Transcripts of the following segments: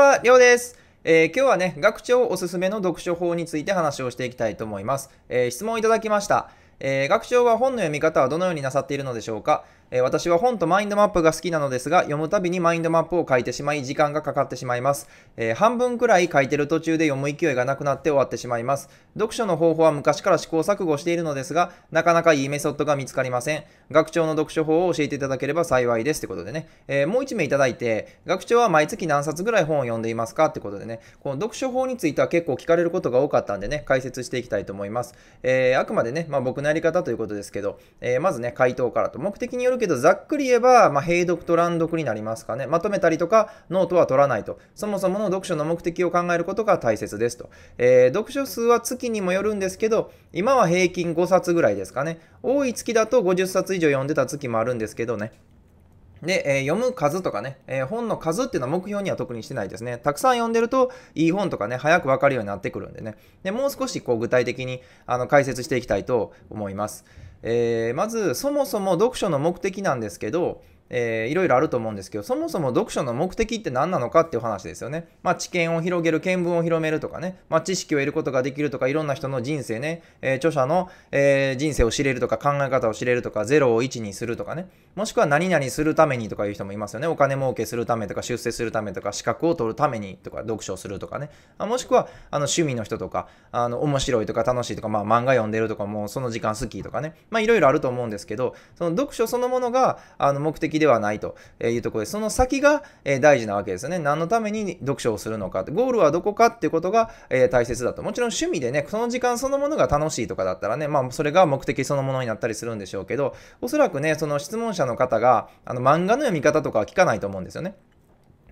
は、りょうです。えー、今日はね、学長おすすめの読書法について話をしていきたいと思います。えー、質問いただきました。えー、学長は本の読み方はどのようになさっているのでしょうかえ私は本とマインドマップが好きなのですが、読むたびにマインドマップを書いてしまい、時間がかかってしまいます。えー、半分くらい書いてる途中で読む勢いがなくなって終わってしまいます。読書の方法は昔から試行錯誤しているのですが、なかなかいいメソッドが見つかりません。学長の読書法を教えていただければ幸いです。ということでね、えー、もう1名いただいて、学長は毎月何冊ぐらい本を読んでいますかってことでね、この読書法については結構聞かれることが多かったんでね、解説していきたいと思います。えー、あくまでね、まあ、僕のやり方ということですけど、えまずね、回答からと。目的によるけど、ざっくり言えば、まあ、閉読と乱読になりますかね。まとめたりとか、ノートは取らないと。そもそもの読書の目的を考えることが大切ですと。えー、読書数は月にもよるんですけど、今は平均5冊ぐらいですかね。多い月だと50冊以上読んでた月もあるんですけどね。で、えー、読む数とかね、えー、本の数っていうのは目標には特にしてないですね。たくさん読んでると、いい本とかね、早くわかるようになってくるんでね。で、もう少しこう具体的にあの解説していきたいと思います。えー、まずそもそも読書の目的なんですけどえー、いろいろあると思うんですけど、そもそも読書の目的って何なのかっていう話ですよね。まあ、知見を広げる、見聞を広めるとかね、まあ、知識を得ることができるとか、いろんな人の人生ね、えー、著者の、えー、人生を知れるとか、考え方を知れるとか、0を1にするとかね、もしくは何々するためにとかいう人もいますよね。お金儲けするためとか、出世するためとか、資格を取るためにとか、読書をするとかね、あもしくはあの趣味の人とか、あの面白いとか楽しいとか、まあ、漫画読んでるとか、もうその時間好きとかね、まあ、いろいろあると思うんですけど、その読書そのものがあの目的ではないというところで、その先が大事なわけですね。何のために読書をするのか、ゴールはどこかっていうことが大切だと。もちろん趣味でね、その時間そのものが楽しいとかだったらね、まあそれが目的そのものになったりするんでしょうけど、おそらくね、その質問者の方があの漫画の読み方とかは聞かないと思うんですよね。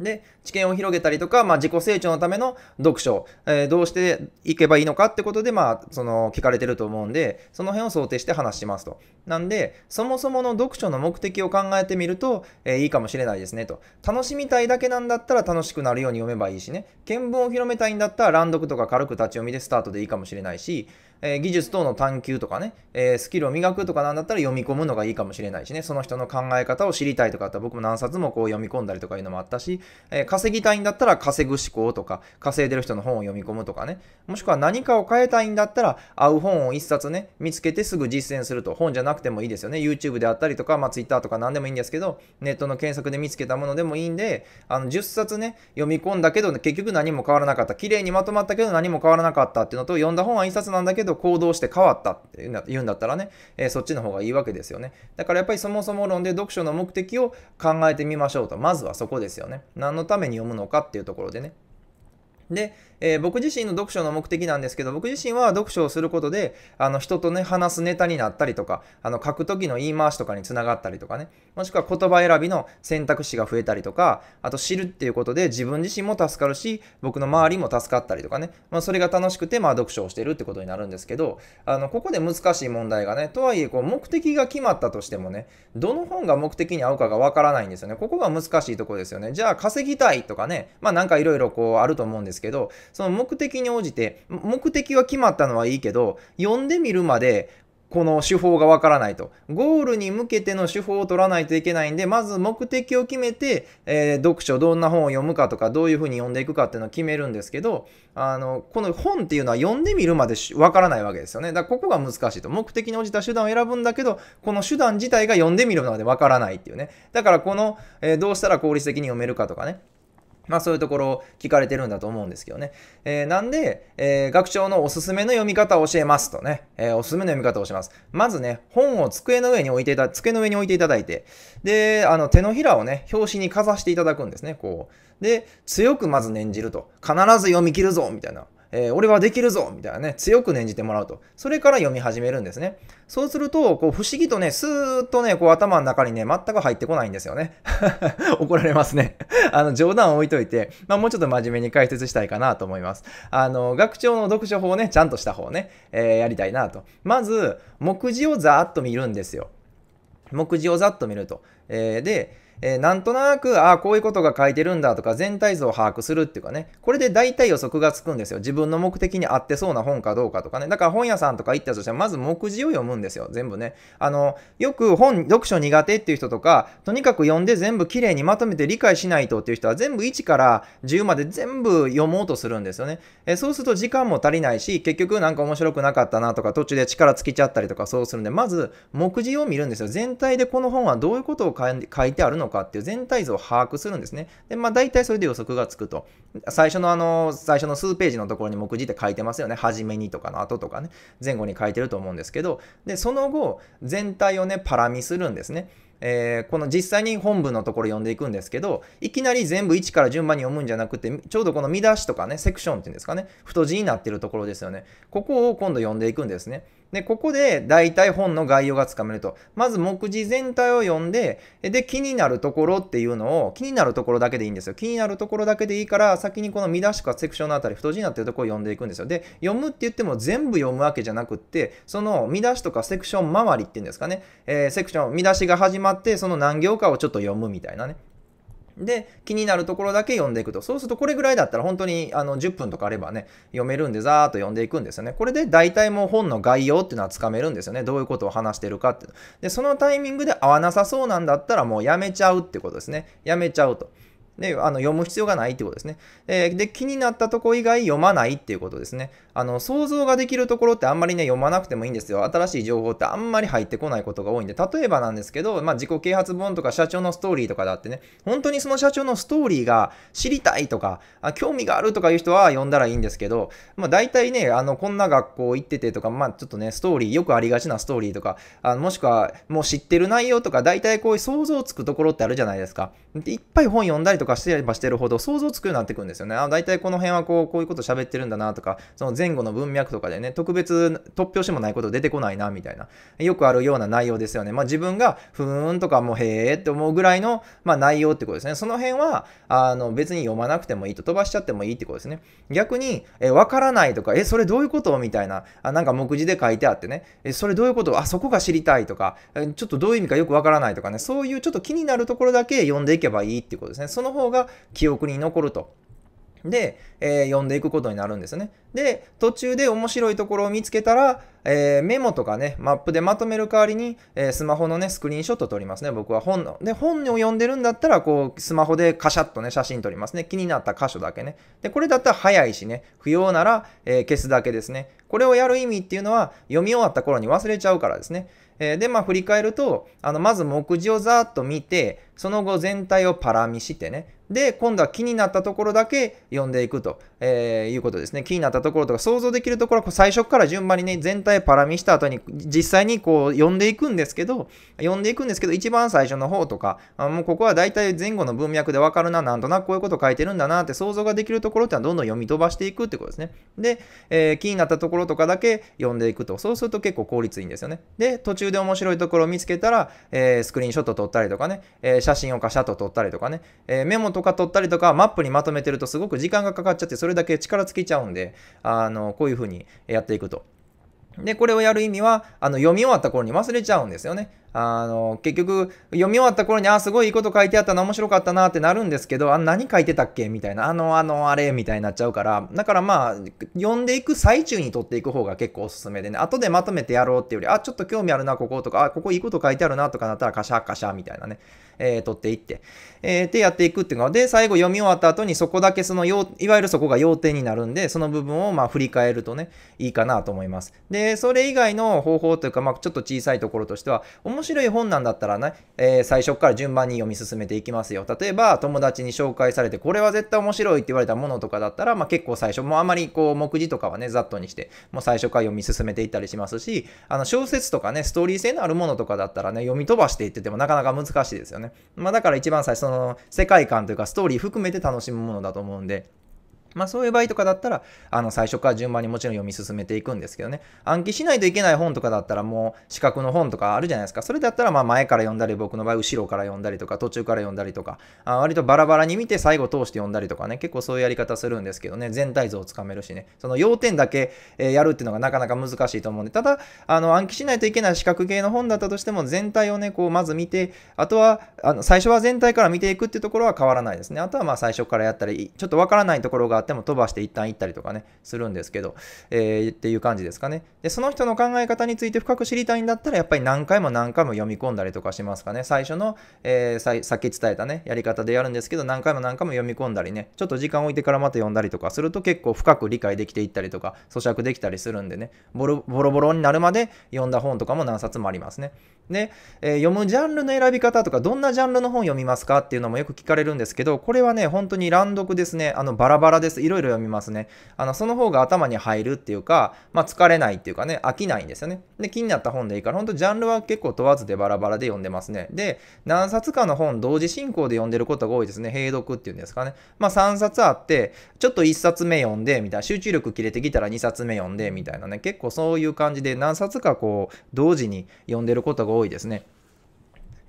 で、知見を広げたりとか、まあ、自己成長のための読書、えー、どうしていけばいいのかってことで、まあ、その、聞かれてると思うんで、その辺を想定して話しますと。なんで、そもそもの読書の目的を考えてみると、えー、いいかもしれないですねと。楽しみたいだけなんだったら楽しくなるように読めばいいしね。見聞を広めたいんだったら、乱読とか軽く立ち読みでスタートでいいかもしれないし、えー、技術等の探求とかね、えー、スキルを磨くとかなんだったら読み込むのがいいかもしれないしね、その人の考え方を知りたいとかあったら僕も何冊もこう読み込んだりとかいうのもあったし、えー、稼ぎたいんだったら稼ぐ思考とか、稼いでる人の本を読み込むとかね、もしくは何かを変えたいんだったら、合う本を一冊ね、見つけてすぐ実践すると。本じゃなくてもいいですよね。YouTube であったりとか、まあ、Twitter とか何でもいいんですけど、ネットの検索で見つけたものでもいいんで、あの10冊ね、読み込んだけど、結局何も変わらなかった。綺麗にまとまったけど何も変わらなかったっていうのと、読んだ本は1冊なんだけど、と行動して変わったって言うんだったらね、えー、そっちの方がいいわけですよね。だからやっぱりそもそも論で読書の目的を考えてみましょうと。まずはそこですよね。何のために読むのかっていうところでね。で、えー、僕自身の読書の目的なんですけど、僕自身は読書をすることで、あの、人とね、話すネタになったりとか、あの、書く時の言い回しとかにつながったりとかね、もしくは言葉選びの選択肢が増えたりとか、あと知るっていうことで自分自身も助かるし、僕の周りも助かったりとかね、まあ、それが楽しくて、まあ、読書をしてるってことになるんですけど、あの、ここで難しい問題がね、とはいえ、こう、目的が決まったとしてもね、どの本が目的に合うかがわからないんですよね。ここが難しいとこですよね。じゃあ、稼ぎたいとかね、まあ、なんかいろいろこう、あると思うんですけど、けど、その目的に応じて、目的は決まったのはいいけど、読んでみるまで、この手法がわからないと。ゴールに向けての手法を取らないといけないんで、まず目的を決めて、えー、読書、どんな本を読むかとか、どういうふうに読んでいくかっていうのを決めるんですけど、あの、この本っていうのは読んでみるまでわからないわけですよね。だからここが難しいと。目的に応じた手段を選ぶんだけど、この手段自体が読んでみるまでわからないっていうね。だからこの、えー、どうしたら効率的に読めるかとかね。まあそういうところを聞かれてるんだと思うんですけどね。えー、なんで、えー、学長のおすすめの読み方を教えますとね、えー、おすすめの読み方をします。まずね、本を机の上に置いていた、机の上に置いていただいて、で、あの手のひらをね、表紙にかざしていただくんですね、こう。で、強くまず念じると。必ず読み切るぞみたいな。えー、俺はできるぞみたいなね、強く念じてもらうと。それから読み始めるんですね。そうすると、こう、不思議とね、スーッとね、こう、頭の中にね、全く入ってこないんですよね。怒られますね。あの、冗談を置いといて、まあ、もうちょっと真面目に解説したいかなと思います。あの、学長の読書法ね、ちゃんとした方ね、えー、やりたいなと。まず、目次をざーっと見るんですよ。目次をざっと見ると。えー、で、えー、なんとなく、ああ、こういうことが書いてるんだとか、全体像を把握するっていうかね、これで大体予測がつくんですよ。自分の目的に合ってそうな本かどうかとかね。だから本屋さんとか行ったとしても、まず目次を読むんですよ。全部ね。あの、よく本、読書苦手っていう人とか、とにかく読んで全部きれいにまとめて理解しないとっていう人は、全部1から10まで全部読もうとするんですよね。えー、そうすると時間も足りないし、結局なんか面白くなかったなとか、途中で力尽きちゃったりとかそうするんで、まず目次を見るんですよ。全体でこの本はどういうことを書いてあるのかかっていう全体像を把握するんですね。で、まあ大体それで予測がつくと。最初のあの、最初の数ページのところに目次って書いてますよね。初めにとかの後とかね、前後に書いてると思うんですけど、で、その後、全体をね、パラミするんですね。えー、この実際に本文のところ読んでいくんですけど、いきなり全部1から順番に読むんじゃなくて、ちょうどこの見出しとかね、セクションっていうんですかね、太字になってるところですよね。ここを今度読んでいくんですね。で、ここで大体本の概要がつかめると。まず目次全体を読んで、で、気になるところっていうのを、気になるところだけでいいんですよ。気になるところだけでいいから、先にこの見出しとかセクションのあたり、太字になってるところを読んでいくんですよ。で、読むって言っても全部読むわけじゃなくって、その見出しとかセクション周りっていうんですかね。えー、セクション、見出しが始まって、その何行かをちょっと読むみたいなね。で、気になるところだけ読んでいくと。そうすると、これぐらいだったら本当にあの10分とかあればね、読めるんで、ざーっと読んでいくんですよね。これで大体もう本の概要っていうのはつかめるんですよね。どういうことを話してるかって。で、そのタイミングで合わなさそうなんだったらもうやめちゃうってことですね。やめちゃうと。で、あの読む必要がないってことですね。えで、気になったとこ以外読まないっていうことですね。あの、想像ができるところってあんまりね、読まなくてもいいんですよ。新しい情報ってあんまり入ってこないことが多いんで、例えばなんですけど、まあ、自己啓発本とか社長のストーリーとかだってね、本当にその社長のストーリーが知りたいとか、あ興味があるとかいう人は読んだらいいんですけど、まあ、大体ね、あの、こんな学校行っててとか、まあ、ちょっとね、ストーリー、よくありがちなストーリーとか、あもしくは、もう知ってる内容とか、大体こういう想像つくところってあるじゃないですか。でいっぱい本読んだりとかしてればしてるほど、想像つくようになってくるんですよね。あ大体この辺はこう、こういうこと喋ってるんだなとか、その前後の文脈とかでね、特別突拍子もないこと出てこないな、みたいな。よくあるような内容ですよね。まあ自分が、ふーんとかもうへーって思うぐらいの、まあ、内容ってことですね。その辺は、あの、別に読まなくてもいいと、飛ばしちゃってもいいってことですね。逆に、え、わからないとか、え、それどういうことみたいな、あなんか目次で書いてあってね、え、それどういうことあ、そこが知りたいとか、ちょっとどういう意味かよくわからないとかね、そういうちょっと気になるところだけ読んでいけばいいってことですね。その方が記憶に残ると。で、えー、読んでいくことになるんですね。で、途中で面白いところを見つけたら、えー、メモとかね、マップでまとめる代わりに、えー、スマホのね、スクリーンショット撮りますね。僕は本の。で、本を読んでるんだったら、こう、スマホでカシャッとね、写真撮りますね。気になった箇所だけね。で、これだったら早いしね、不要なら、えー、消すだけですね。これをやる意味っていうのは、読み終わった頃に忘れちゃうからですね。えで、まあ、振り返ると、あの、まず目次をざーっと見て、その後全体をパラ見してね。で、今度は気になったところだけ読んでいくと、えいうことですね。気になったところとか、想像できるところは、最初から順番にね、全体えパラ見した後に実際にこう読んでいくんですけど、読んでいくんですけど、一番最初の方とか、あもうここは大体前後の文脈でわかるな、なんとなくこういうこと書いてるんだなって想像ができるところってのはどんどん読み飛ばしていくってことですね。で、えー、気になったところとかだけ読んでいくと。そうすると結構効率いいんですよね。で、途中で面白いところを見つけたら、えー、スクリーンショット撮ったりとかね、えー、写真をカシャッと撮ったりとかね、えメモとか撮ったりとか、マップにまとめてるとすごく時間がかかっちゃって、それだけ力尽きちゃうんで、あの、こういう風にやっていくと。で、これをやる意味は、あの、読み終わった頃に忘れちゃうんですよね。あの、結局、読み終わった頃に、あ、すごいいいこと書いてあったな、面白かったなってなるんですけど、あ、何書いてたっけみたいな、あの、あの、あれみたいになっちゃうから、だからまあ、読んでいく最中に取っていく方が結構おすすめでね、後でまとめてやろうっていうより、あ、ちょっと興味あるな、こことか、あ、ここいいこと書いてあるなとかなったら、カシャカシャみたいなね、えー、取っていって、えー、で、やっていくっていうので、最後読み終わった後に、そこだけその要、いわゆるそこが要点になるんで、その部分をまあ、振り返るとね、いいかなと思います。で、で、それ以外の方法というか、まあ、ちょっと小さいところとしては、面白い本なんだったらね、えー、最初から順番に読み進めていきますよ。例えば、友達に紹介されて、これは絶対面白いって言われたものとかだったら、まあ、結構最初、もうあまりこう、目次とかはね、ざっとにして、もう最初から読み進めていったりしますし、あの、小説とかね、ストーリー性のあるものとかだったらね、読み飛ばしていっててもなかなか難しいですよね。まあ、だから一番最初、その、世界観というか、ストーリー含めて楽しむものだと思うんで、まあそういう場合とかだったら、あの最初から順番にもちろん読み進めていくんですけどね。暗記しないといけない本とかだったらもう資格の本とかあるじゃないですか。それだったらまあ前から読んだり、僕の場合後ろから読んだりとか、途中から読んだりとか、あ割とバラバラに見て最後通して読んだりとかね、結構そういうやり方するんですけどね、全体像をつかめるしね、その要点だけ、えやるっていうのがなかなか難しいと思うんで、ただ、あの暗記しないといけない資格系の本だったとしても全体をね、こうまず見て、あとはあの最初は全体から見ていくっていうところは変わらないですね。あとはまあ最初からやったり、ちょっとわからないところがあっても飛ばして一旦行ったりとかね、するんですけど、えー、っていう感じですかね。で、その人の考え方について深く知りたいんだったら、やっぱり何回も何回も読み込んだりとかしますかね。最初の、えー、ささっき伝えたね、やり方でやるんですけど、何回も何回も読み込んだりね、ちょっと時間置いてからまた読んだりとかすると結構深く理解できていったりとか、咀嚼できたりするんでね、ボロボロボロになるまで読んだ本とかも何冊もありますね。で、えー、読むジャンルの選び方とか、どんなジャンルの本読みますかっていうのもよく聞かれるんですけど、これはね、本当に乱読ですね、あのバラバラですいろいろ読みますね。あの、その方が頭に入るっていうか、まあ、疲れないっていうかね、飽きないんですよね。で、気になった本でいいから、ほんとジャンルは結構問わずでバラバラで読んでますね。で、何冊かの本同時進行で読んでることが多いですね。閉読っていうんですかね。まあ、3冊あって、ちょっと1冊目読んで、みたいな、集中力切れてきたら2冊目読んで、みたいなね、結構そういう感じで何冊かこう、同時に読んでることが多いですね。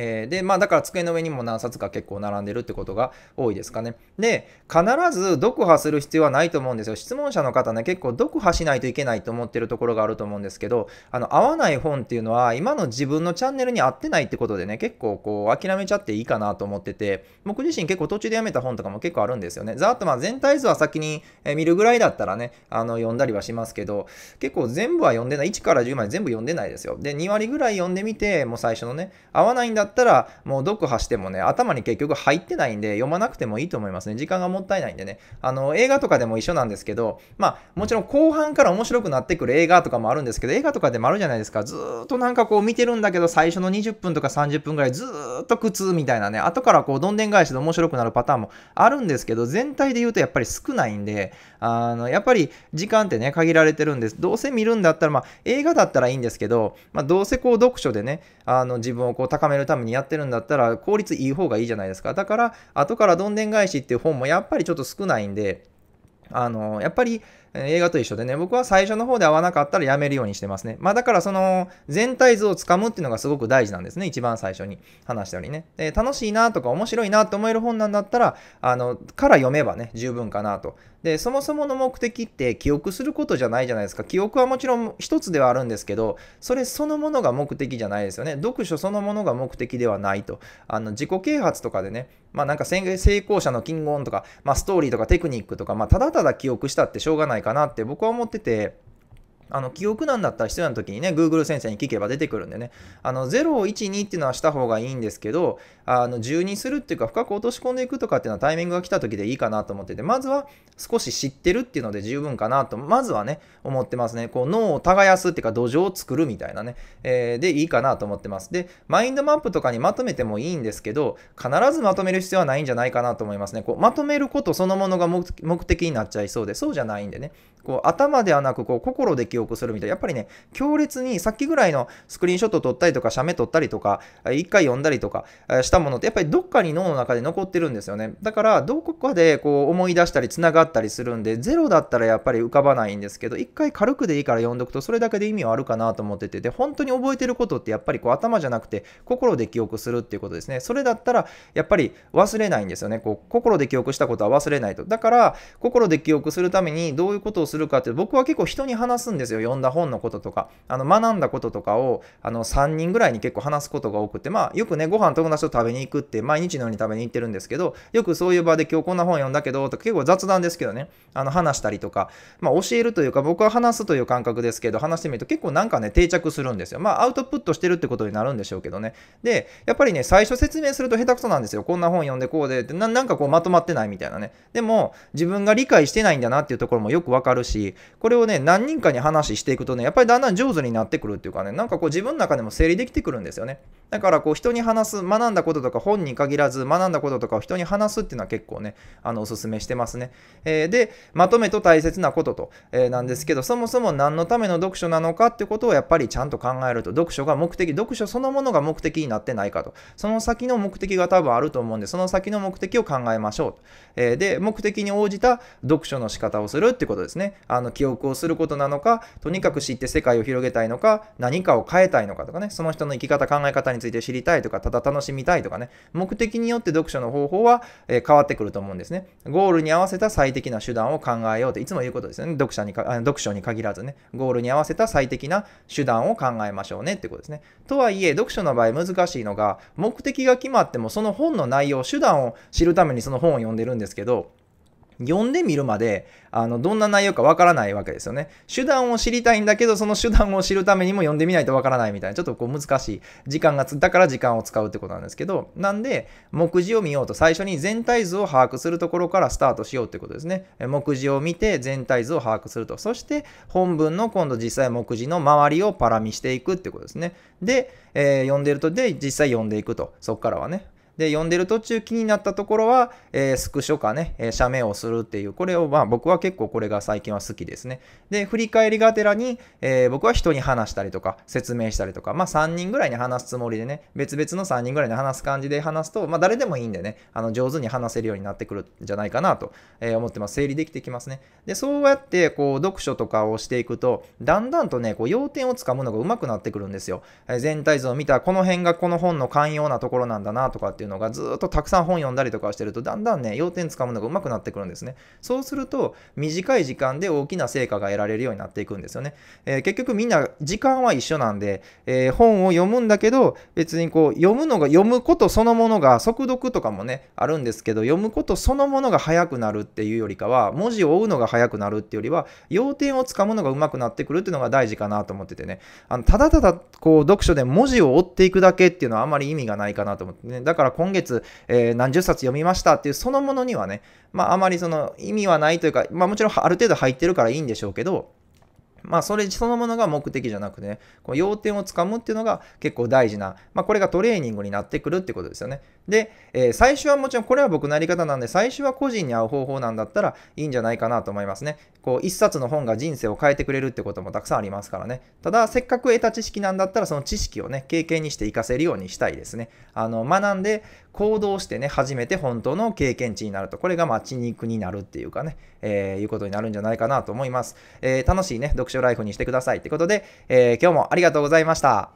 えー、で、まあだから机の上にも何冊か結構並んでるってことが多いですかね。で、必ず読破する必要はないと思うんですよ。質問者の方ね、結構読破しないといけないと思ってるところがあると思うんですけど、あの、合わない本っていうのは今の自分のチャンネルに合ってないってことでね、結構こう諦めちゃっていいかなと思ってて、僕自身結構途中でやめた本とかも結構あるんですよね。ざっとまあ全体図は先に見るぐらいだったらね、あの、読んだりはしますけど、結構全部は読んでない、1から10まで全部読んでないですよ。で、2割ぐらい読んでみて、もう最初のね、合わないんだっったら、もう読破してもね、頭に結局入ってないんで、読まなくてもいいと思いますね。時間がもったいないんでね。あの、映画とかでも一緒なんですけど、まあ、もちろん後半から面白くなってくる映画とかもあるんですけど、映画とかでもあるじゃないですか。ずっとなんかこう見てるんだけど、最初の20分とか30分ぐらいずっと苦痛みたいなね、後からこうどんでん返しで面白くなるパターンもあるんですけど、全体で言うとやっぱり少ないんで、あの、やっぱり時間ってね、限られてるんです。どうせ見るんだったら、まあ、映画だったらいいんですけど、まあ、どうせこう読書でね、あの、自分をこう高めるためにやってるんだったら効率いい方がいいじゃないですか。だから、後からどんでん返しっていう本もやっぱりちょっと少ないんで、あの、やっぱり映画と一緒でね、僕は最初の方で合わなかったらやめるようにしてますね。まあだからその全体像をつかむっていうのがすごく大事なんですね。一番最初に話したようにね。で楽しいなとか面白いなと思える本なんだったら、あの、から読めばね、十分かなと。で、そもそもの目的って記憶することじゃないじゃないですか。記憶はもちろん一つではあるんですけど、それそのものが目的じゃないですよね。読書そのものが目的ではないと。あの、自己啓発とかでね、まあなんか成功者の金言とか、まあストーリーとかテクニックとか、まあただただ記憶したってしょうがないかなって僕は思ってて、あの記憶なんだったら必要な時にね、Google 先生に聞けば出てくるんでね、あの0 12っていうのはした方がいいんですけど、あの10にするっていうか、深く落とし込んでいくとかっていうのはタイミングが来た時でいいかなと思ってて、まずは少し知ってるっていうので十分かなと、まずはね、思ってますね。こう脳を耕すっていうか、土壌を作るみたいなね、えー、でいいかなと思ってます。で、マインドマップとかにまとめてもいいんですけど、必ずまとめる必要はないんじゃないかなと思いますね。こうまとめることそのものが目的になっちゃいそうで、そうじゃないんでね、こう頭ではなくこう心で記記憶するみたいな。やっぱりね、強烈にさっきぐらいのスクリーンショット撮ったりとか、写メ撮ったりとか、一回読んだりとかしたものって、やっぱりどっかに脳の中で残ってるんですよね。だから、どこかでこう思い出したり、繋がったりするんで、ゼロだったらやっぱり浮かばないんですけど、一回軽くでいいから読んどくと、それだけで意味はあるかなと思ってて、で、本当に覚えてることってやっぱりこう頭じゃなくて、心で記憶するっていうことですね。それだったら、やっぱり忘れないんですよね。こう心で記憶したことは忘れないと。だから、心で記憶するためにどういうことをするかって、僕は結構人に話すんですですよ。読んだ本のこととか、あの学んだこととかをあの3人ぐらいに結構話すことが多くて、まあ、よくね、ご飯友達と食べに行くって毎日のように食べに行ってるんですけど、よくそういう場で今日こんな本読んだけど、とか結構雑談ですけどね、あの話したりとか、まあ、教えるというか、僕は話すという感覚ですけど、話してみると結構なんかね、定着するんですよ。まあ、アウトプットしてるってことになるんでしょうけどね。で、やっぱりね、最初説明すると下手くそなんですよ。こんな本読んでこうでってな、なんかこうまとまってないみたいなね。でも、自分が理解してないんだなっていうところもよくわかるし、これをね、何人かに話話していくとね、やっぱりだんだん上手になってくるっていうかね、なんかこう自分の中でも整理できてくるんですよね。だからこう人に話す、学んだこととか本に限らず学んだこととかを人に話すっていうのは結構ね、あのおすすめしてますね。えー、で、まとめと大切なことと、えー、なんですけど、そもそも何のための読書なのかってことをやっぱりちゃんと考えると、読書が目的、読書そのものが目的になってないかと、その先の目的が多分あると思うんで、その先の目的を考えましょう。えー、で、目的に応じた読書の仕方をするってことですね。あの記憶をすることなのか、とにかく知って世界を広げたいのか、何かを変えたいのかとかね、その人の生き方、考え方について知りたいとか、ただ楽しみたいとかね、目的によって読書の方法は、え変わってくると思うんですね。ゴールに合わせた最適な手段を考えようっていつも言うことですよね。読者にかあ読書に限らずね、ゴールに合わせた最適な手段を考えましょうねってことですね。とはいえ、読書の場合難しいのが、目的が決まってもその本の内容、手段を知るためにその本を読んでるんですけど、読んでみるまで、あの、どんな内容かわからないわけですよね。手段を知りたいんだけど、その手段を知るためにも読んでみないとわからないみたいな、ちょっとこう難しい。時間がつ、だから時間を使うってことなんですけど、なんで、目次を見ようと、最初に全体図を把握するところからスタートしようってことですね。目次を見て全体図を把握すると。そして、本文の今度実際目次の周りをパラ見していくってことですね。で、えー、読んでると、で、実際読んでいくと。そっからはね。で、読んでる途中気になったところは、えー、スクショかね、えー、写メをするっていう、これを、まあ僕は結構これが最近は好きですね。で、振り返りがてらに、えー、僕は人に話したりとか、説明したりとか、まあ3人ぐらいに話すつもりでね、別々の3人ぐらいに話す感じで話すと、まあ誰でもいいんでね、あの上手に話せるようになってくるんじゃないかなと、え思ってます。整理できてきますね。で、そうやって、こう、読書とかをしていくと、だんだんとね、こう、要点をつかむのが上手くなってくるんですよ。え全体像を見たこの辺がこの本の寛容なところなんだなとかっていううのがずっとたくさん本読んだりとかしてるとだんだんね要点つかむのがうまくなってくるんですねそうすると短い時間で大きな成果が得られるようになっていくんですよね、えー、結局みんな時間は一緒なんで、えー、本を読むんだけど別にこう読むのが読むことそのものが速読とかもねあるんですけど読むことそのものが速くなるっていうよりかは文字を追うのが速くなるっていうよりは要点をつかむのがうまくなってくるっていうのが大事かなと思っててねあのただただこう読書で文字を追っていくだけっていうのはあまり意味がないかなと思ってねだから今月、えー、何十冊読みましたっていうそのものにはね、まああまりその意味はないというか、まあもちろんある程度入ってるからいいんでしょうけど、まあそれそのものが目的じゃなくてね、この要点をつかむっていうのが結構大事な、まあこれがトレーニングになってくるってことですよね。で、えー、最初はもちろんこれは僕のやり方なんで、最初は個人に合う方法なんだったらいいんじゃないかなと思いますね。こう一冊の本が人生を変えてくれるってこともたくさんありますからね。ただせっかく得た知識なんだったらその知識をね、経験にして活かせるようにしたいですね。あの、学んで行動してね、初めて本当の経験値になると。これが街に行肉になるっていうかね、えー、いうことになるんじゃないかなと思います。えー、楽しいね、読書ライフにしてください。ってことで、えー、今日もありがとうございました。